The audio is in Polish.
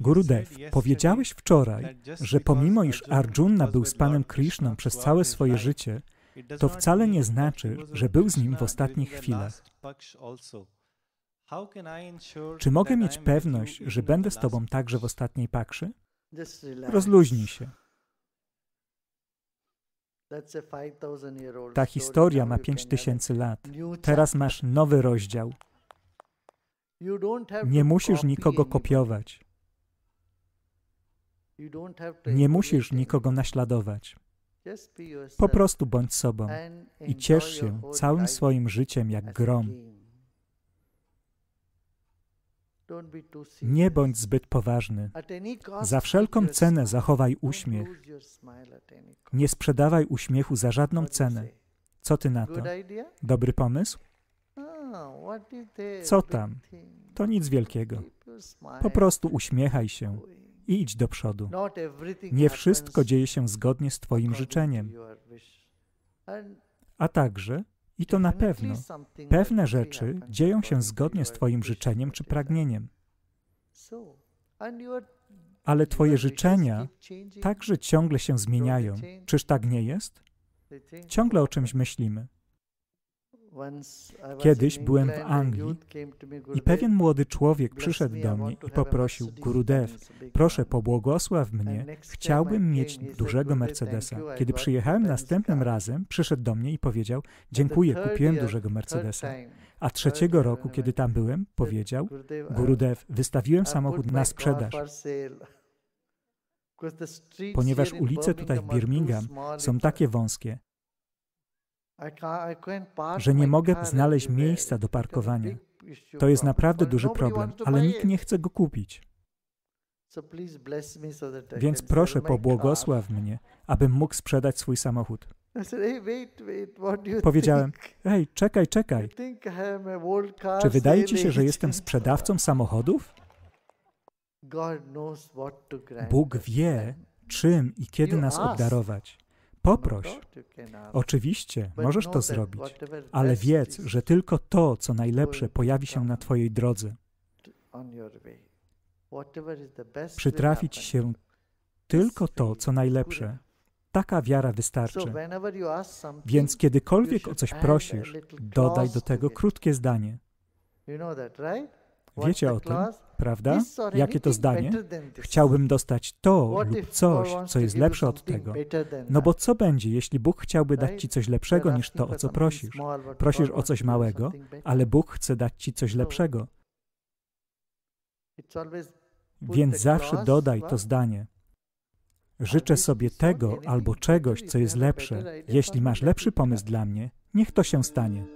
Gurudev, powiedziałeś wczoraj, że pomimo iż Arjuna był z Panem Krishną przez całe swoje życie, to wcale nie znaczy, że był z nim w ostatnich chwilach. Czy mogę mieć pewność, że będę z Tobą także w ostatniej pakszy? Rozluźnij się. Ta historia ma 5000 lat. Teraz masz nowy rozdział. Nie musisz nikogo kopiować. Nie musisz nikogo naśladować. Po prostu bądź sobą i ciesz się całym swoim życiem jak grom. Nie bądź zbyt poważny. Za wszelką cenę zachowaj uśmiech. Nie sprzedawaj uśmiechu za żadną cenę. Co ty na to? Dobry pomysł? Ah, Co tam? To nic wielkiego. Po prostu uśmiechaj się i idź do przodu. Nie wszystko dzieje się zgodnie z Twoim życzeniem. A także, i to na pewno, pewne rzeczy dzieją się zgodnie z Twoim życzeniem czy pragnieniem. Ale Twoje życzenia także ciągle się zmieniają. Czyż tak nie jest? Ciągle o czymś myślimy. Kiedyś byłem w Anglii i pewien młody człowiek przyszedł do mnie i poprosił, Gurudev, proszę pobłogosław mnie, chciałbym mieć dużego Mercedesa. Kiedy przyjechałem następnym razem, przyszedł do mnie i powiedział, dziękuję, kupiłem dużego Mercedesa. A trzeciego roku, kiedy tam byłem, powiedział, Gurudev, wystawiłem samochód na sprzedaż. Ponieważ ulice tutaj w Birmingham są takie wąskie, że nie mogę znaleźć miejsca do parkowania. To jest naprawdę duży problem, ale nikt nie chce go kupić. Więc proszę, pobłogosław mnie, abym mógł sprzedać swój samochód. Powiedziałem, hej, czekaj, czekaj. Czy wydaje ci się, że jestem sprzedawcą samochodów? Bóg wie, czym i kiedy nas obdarować. Poproś. Oczywiście, możesz to zrobić, ale wiedz, że tylko to, co najlepsze, pojawi się na Twojej drodze. Przytrafi Ci się tylko to, co najlepsze. Taka wiara wystarczy. Więc kiedykolwiek o coś prosisz, dodaj do tego krótkie zdanie. Wiecie o tym, prawda? Jakie to zdanie? Chciałbym dostać to lub coś, co jest lepsze od tego. No bo co będzie, jeśli Bóg chciałby dać ci coś lepszego niż to, o co prosisz? Prosisz o coś małego, ale Bóg chce dać ci coś lepszego. Więc zawsze dodaj to zdanie. Życzę sobie tego albo czegoś, co jest lepsze. Jeśli masz lepszy pomysł dla mnie, niech to się stanie.